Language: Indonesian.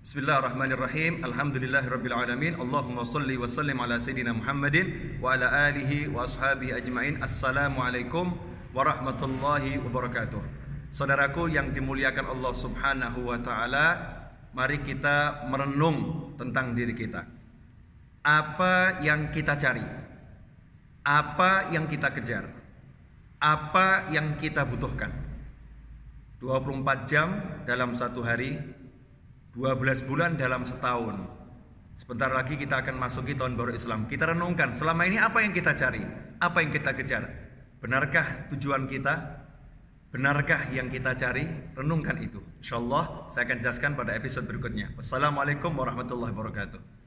Bismillahirrahmanirrahim. Alhamdulillahirabbil alamin. Allahumma shalli wa sallim ala sayidina Muhammadin wa ala alihi wa ashabihi ajmain. Assalamualaikum warahmatullahi wabarakatuh. Saudaraku yang dimuliakan Allah Subhanahu wa taala, mari kita merenung tentang diri kita. Apa yang kita cari? Apa yang kita kejar? Apa yang kita butuhkan? 24 jam dalam satu hari 12 bulan dalam setahun. Sebentar lagi kita akan masuki tahun baru Islam. Kita renungkan selama ini apa yang kita cari, apa yang kita kejar. Benarkah tujuan kita? Benarkah yang kita cari? Renungkan itu. Insya saya akan jelaskan pada episode berikutnya. Wassalamualaikum warahmatullahi wabarakatuh.